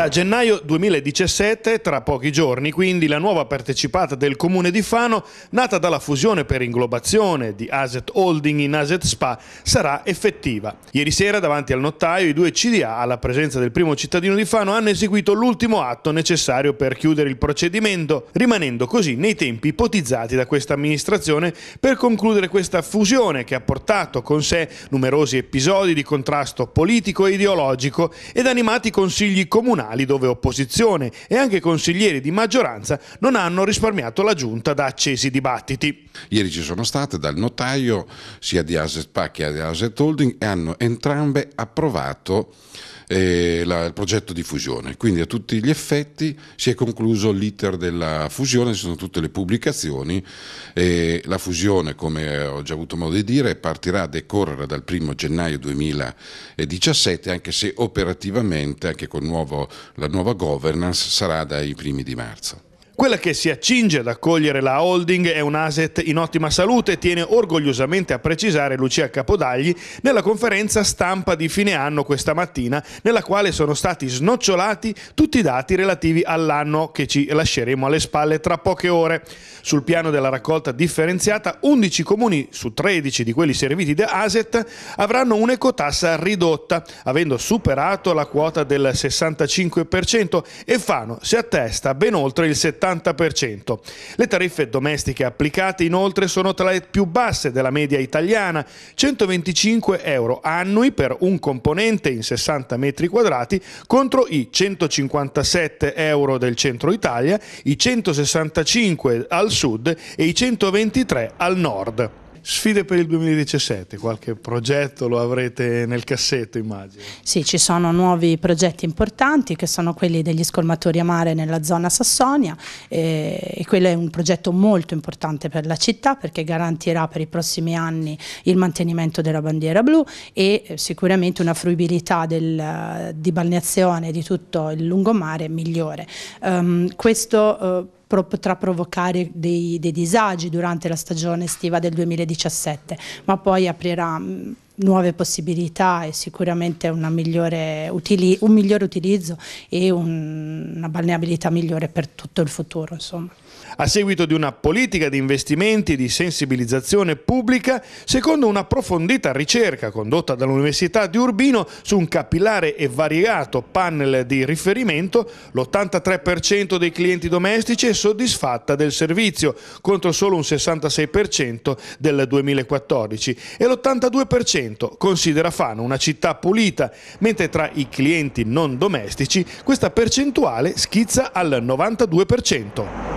Da gennaio 2017, tra pochi giorni, quindi la nuova partecipata del comune di Fano, nata dalla fusione per inglobazione di Asset Holding in Asset Spa, sarà effettiva. Ieri sera davanti al notaio, i due CDA, alla presenza del primo cittadino di Fano, hanno eseguito l'ultimo atto necessario per chiudere il procedimento, rimanendo così nei tempi ipotizzati da questa amministrazione per concludere questa fusione che ha portato con sé numerosi episodi di contrasto politico e ideologico ed animati consigli comunali comunali dove opposizione e anche consiglieri di maggioranza non hanno risparmiato la giunta da accesi dibattiti. Ieri ci sono state dal notaio sia di Aset Pack che di Aset Holding e hanno entrambe approvato eh, la, il progetto di fusione. Quindi a tutti gli effetti si è concluso l'iter della fusione, ci sono tutte le pubblicazioni e la fusione, come ho già avuto modo di dire, partirà a decorrere dal 1 gennaio 2017, anche se operativamente, anche con nuovo, la nuova governance, sarà dai primi di marzo. Quella che si accinge ad accogliere la holding è un asset in ottima salute, tiene orgogliosamente a precisare Lucia Capodagli nella conferenza stampa di fine anno questa mattina, nella quale sono stati snocciolati tutti i dati relativi all'anno che ci lasceremo alle spalle tra poche ore. Sul piano della raccolta differenziata, 11 comuni su 13 di quelli serviti da asset avranno un'ecotassa ridotta, avendo superato la quota del 65% e Fano si attesta ben oltre il 70%. 80%. Le tariffe domestiche applicate inoltre sono tra le più basse della media italiana, 125 euro annui per un componente in 60 metri quadrati contro i 157 euro del centro Italia, i 165 al sud e i 123 al nord. Sfide per il 2017, qualche progetto lo avrete nel cassetto immagino? Sì, ci sono nuovi progetti importanti che sono quelli degli scolmatori a mare nella zona Sassonia eh, e quello è un progetto molto importante per la città perché garantirà per i prossimi anni il mantenimento della bandiera blu e eh, sicuramente una fruibilità del, eh, di balneazione di tutto il lungomare migliore. Um, questo, eh, potrà provocare dei, dei disagi durante la stagione estiva del 2017, ma poi aprirà mm, nuove possibilità e sicuramente migliore un migliore utilizzo e un una balneabilità migliore per tutto il futuro. Insomma. A seguito di una politica di investimenti e di sensibilizzazione pubblica, secondo un'approfondita ricerca condotta dall'Università di Urbino su un capillare e variegato panel di riferimento, l'83% dei clienti domestici è soddisfatta del servizio, contro solo un 66% del 2014 e l'82% 100% considera Fano una città pulita, mentre tra i clienti non domestici questa percentuale schizza al 92%.